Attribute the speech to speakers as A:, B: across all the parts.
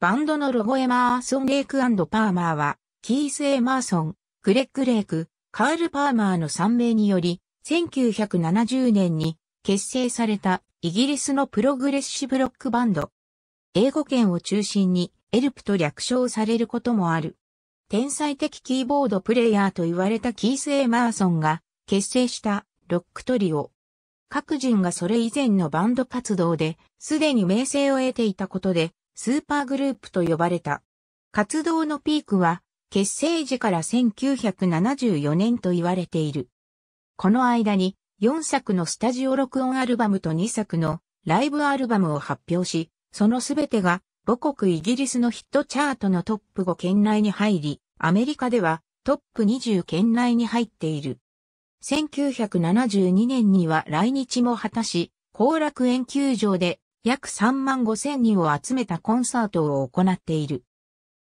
A: バンドのロゴエマーソン・レイクパーマーは、キース・エマーソン、クレック・レイク、カール・パーマーの3名により、1970年に結成されたイギリスのプログレッシブロックバンド。英語圏を中心にエルプと略称されることもある。天才的キーボードプレイヤーと言われたキース・エマーソンが結成したロックトリオ。各人がそれ以前のバンド活動で、すでに名声を得ていたことで、スーパーグループと呼ばれた。活動のピークは、結成時から1974年と言われている。この間に、4作のスタジオ録音アルバムと2作のライブアルバムを発表し、そのすべてが母国イギリスのヒットチャートのトップ5圏内に入り、アメリカではトップ20圏内に入っている。1972年には来日も果たし、後楽園球場で約3万5千人を集めたコンサートを行っている。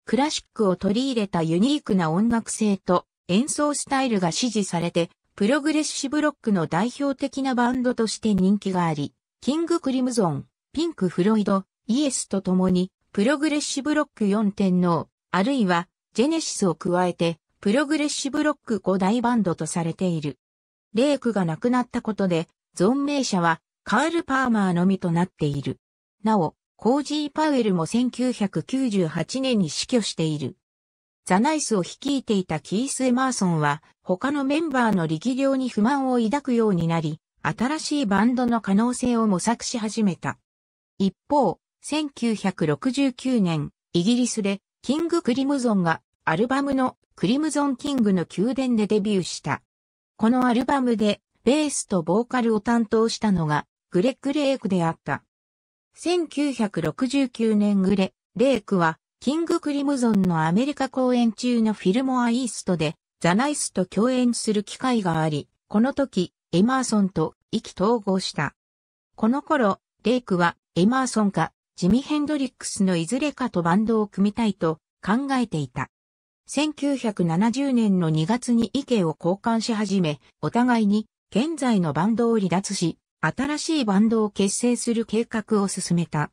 A: クラシックを取り入れたユニークな音楽性と演奏スタイルが支持されて、プログレッシブロックの代表的なバンドとして人気があり、キング・クリムゾン、ピンク・フロイド、イエスと共に、プログレッシブロック4天皇、あるいは、ジェネシスを加えて、プログレッシブロック5大バンドとされている。レイクが亡くなったことで、存命者はカール・パーマーのみとなっている。なお、コージー・パウエルも1998年に死去している。ザナイスを率いていたキース・エマーソンは、他のメンバーの力量に不満を抱くようになり、新しいバンドの可能性を模索し始めた。一方、1969年、イギリスで、キング・クリムゾンが、アルバムのクリムゾン・キングの宮殿でデビューした。このアルバムで、ベースとボーカルを担当したのが、グレッグ・レイクであった。1969年グレ、レイクは、キング・クリムゾンのアメリカ公演中のフィルモア・イーストで、ザ・ナイスと共演する機会があり、この時、エマーソンと意気投合した。この頃、レイクは、エマーソンか、ジミ・ヘンドリックスのいずれかとバンドを組みたいと考えていた。1970年の2月に意見を交換し始め、お互いに現在のバンドを離脱し、新しいバンドを結成する計画を進めた。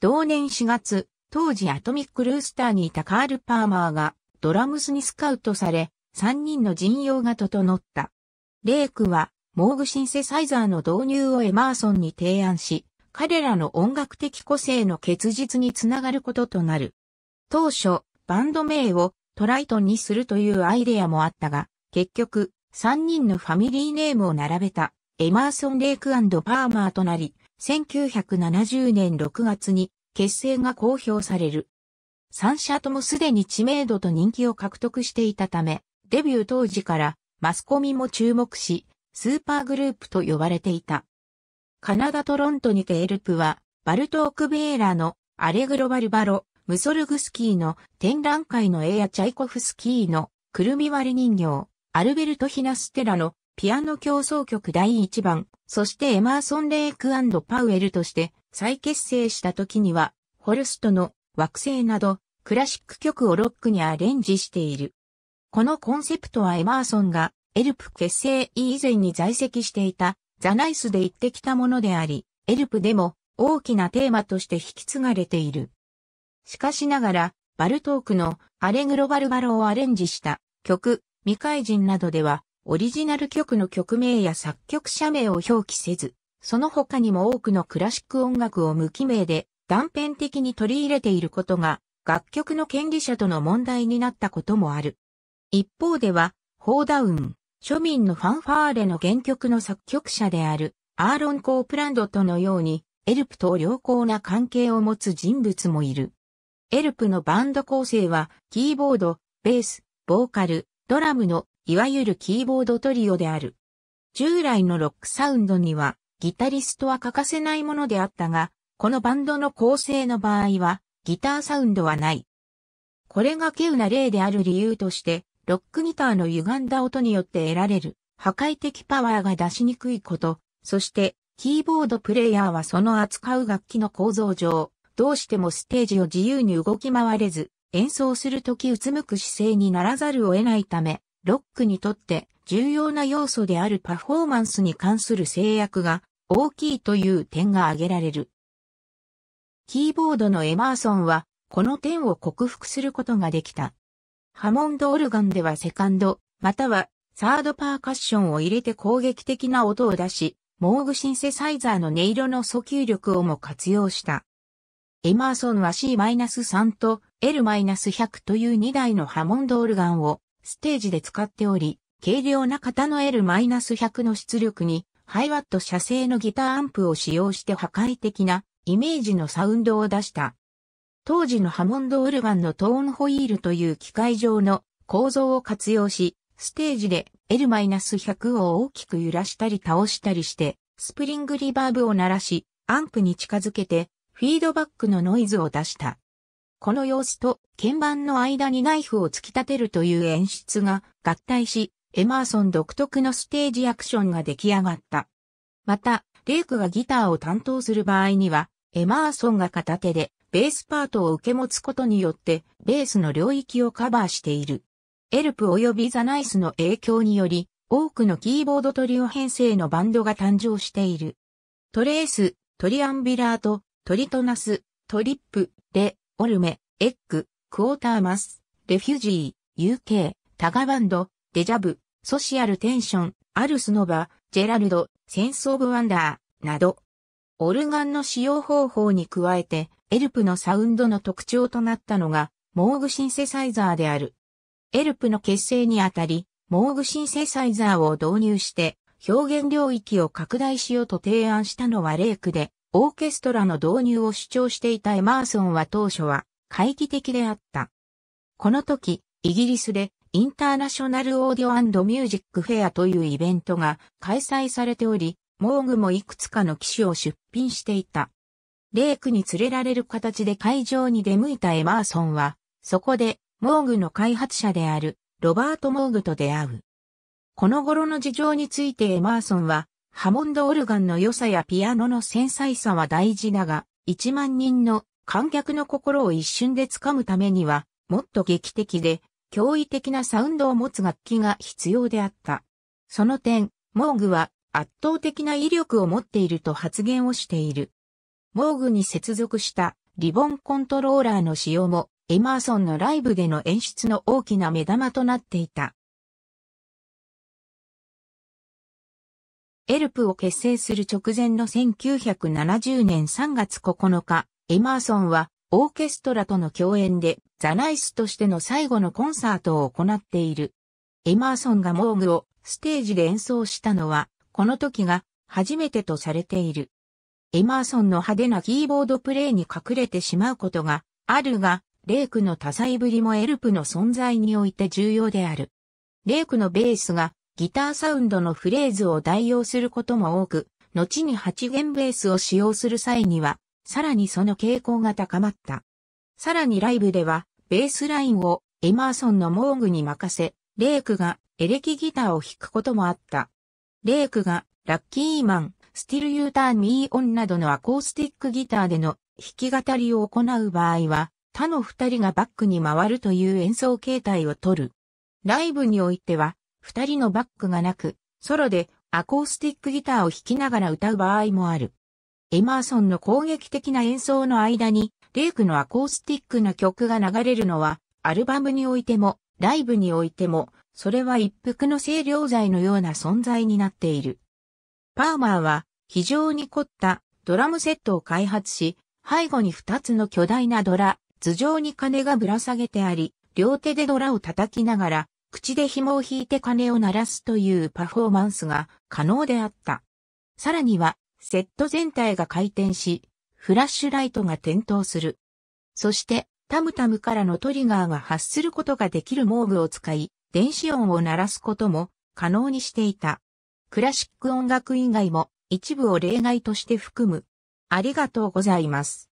A: 同年4月、当時アトミックルースターにいたカール・パーマーがドラムスにスカウトされ、3人の陣容が整った。レイクは、モーグシンセサイザーの導入をエマーソンに提案し、彼らの音楽的個性の結実につながることとなる。当初、バンド名をトライトンにするというアイデアもあったが、結局、3人のファミリーネームを並べた。エマーソン・レイクパーマーとなり、1970年6月に結成が公表される。三社ともすでに知名度と人気を獲得していたため、デビュー当時からマスコミも注目し、スーパーグループと呼ばれていた。カナダ・トロントにてエルプは、バルトーク・ベーラのアレグロ・バルバロ、ムソルグスキーの展覧会のエア・チャイコフスキーのクルミ割り人形、アルベルト・ヒナステラのピアノ競争曲第1番、そしてエマーソン・レイクパウエルとして再結成した時には、ホルストの惑星などクラシック曲をロックにアレンジしている。このコンセプトはエマーソンがエルプ結成以前に在籍していたザナイスで言ってきたものであり、エルプでも大きなテーマとして引き継がれている。しかしながら、バルトークのアレグロバルバロをアレンジした曲、未開人などではオリジナル曲の曲名や作曲者名を表記せず、その他にも多くのクラシック音楽を無記名で断片的に取り入れていることが、楽曲の権利者との問題になったこともある。一方では、ホーダウン、庶民のファンファーレの原曲の作曲者である、アーロン・コープランドとのように、エルプと良好な関係を持つ人物もいる。エルプのバンド構成は、キーボード、ベース、ボーカル、ドラムのいわゆるキーボードトリオである。従来のロックサウンドには、ギタリストは欠かせないものであったが、このバンドの構成の場合は、ギターサウンドはない。これが稀有な例である理由として、ロックギターの歪んだ音によって得られる破壊的パワーが出しにくいこと、そしてキーボードプレイヤーはその扱う楽器の構造上、どうしてもステージを自由に動き回れず、演奏するときうつむく姿勢にならざるを得ないため、ロックにとって重要な要素であるパフォーマンスに関する制約が大きいという点が挙げられる。キーボードのエマーソンは、この点を克服することができた。ハモンドオルガンではセカンド、またはサードパーカッションを入れて攻撃的な音を出し、モーグシンセサイザーの音色の訴求力をも活用した。エマーソンは C-3 と L-100 という2台のハモンドオルガンをステージで使っており、軽量な型の L-100 の出力に、ハイワット社製のギターアンプを使用して破壊的なイメージのサウンドを出した。当時のハモンドオルガンのトーンホイールという機械上の構造を活用し、ステージで L-100 を大きく揺らしたり倒したりして、スプリングリバーブを鳴らし、アンプに近づけて、フィードバックのノイズを出した。この様子と鍵盤の間にナイフを突き立てるという演出が合体し、エマーソン独特のステージアクションが出来上がった。また、レイクがギターを担当する場合には、エマーソンが片手でベースパートを受け持つことによって、ベースの領域をカバーしている。エルプ及びザナイスの影響により、多くのキーボードトリオ編成のバンドが誕生している。トレース、トリアンビラート、トリトナス、トリップ、レ、オルメ、エッグ、クォーターマス、レフュジー、UK、タガバンド、デジャブ、ソシアルテンション、アルスノバ、ジェラルド、センスオブワンダー、など。オルガンの使用方法に加えて、エルプのサウンドの特徴となったのが、モーグシンセサイザーである。エルプの結成にあたり、モーグシンセサイザーを導入して、表現領域を拡大しようと提案したのはレイクで、オーケストラの導入を主張していたエマーソンは当初は懐疑的であった。この時、イギリスでインターナショナルオーディオミュージックフェアというイベントが開催されており、モーグもいくつかの機種を出品していた。レイクに連れられる形で会場に出向いたエマーソンは、そこでモーグの開発者であるロバート・モーグと出会う。この頃の事情についてエマーソンはハモンドオルガンの良さやピアノの繊細さは大事だが、1万人の観客の心を一瞬で掴むためには、もっと劇的で、驚異的なサウンドを持つ楽器が必要であった。その点、モーグは圧倒的な威力を持っていると発言をしている。モーグに接続したリボンコントローラーの使用も、エマーソンのライブでの演出の大きな目玉となっていた。エルプを結成する直前の1970年3月9日、エマーソンはオーケストラとの共演でザ・ナイスとしての最後のコンサートを行っている。エマーソンがモーグをステージで演奏したのは、この時が初めてとされている。エマーソンの派手なキーボードプレイに隠れてしまうことがあるが、レイクの多彩ぶりもエルプの存在において重要である。レイクのベースがギターサウンドのフレーズを代用することも多く、後に8弦ベースを使用する際には、さらにその傾向が高まった。さらにライブでは、ベースラインをエマーソンのモーグに任せ、レイクがエレキギターを弾くこともあった。レイクがラッキーマン、スティルユーターミーオンなどのアコースティックギターでの弾き語りを行う場合は、他の二人がバックに回るという演奏形態をとる。ライブにおいては、二人のバックがなく、ソロでアコースティックギターを弾きながら歌う場合もある。エマーソンの攻撃的な演奏の間に、レイクのアコースティックな曲が流れるのは、アルバムにおいても、ライブにおいても、それは一服の清涼剤のような存在になっている。パーマーは、非常に凝ったドラムセットを開発し、背後に二つの巨大なドラ、頭上に金がぶら下げてあり、両手でドラを叩きながら、口で紐を引いて鐘を鳴らすというパフォーマンスが可能であった。さらには、セット全体が回転し、フラッシュライトが点灯する。そして、タムタムからのトリガーが発することができるモーグを使い、電子音を鳴らすことも可能にしていた。クラシック音楽以外も一部を例外として含む。ありがとうございます。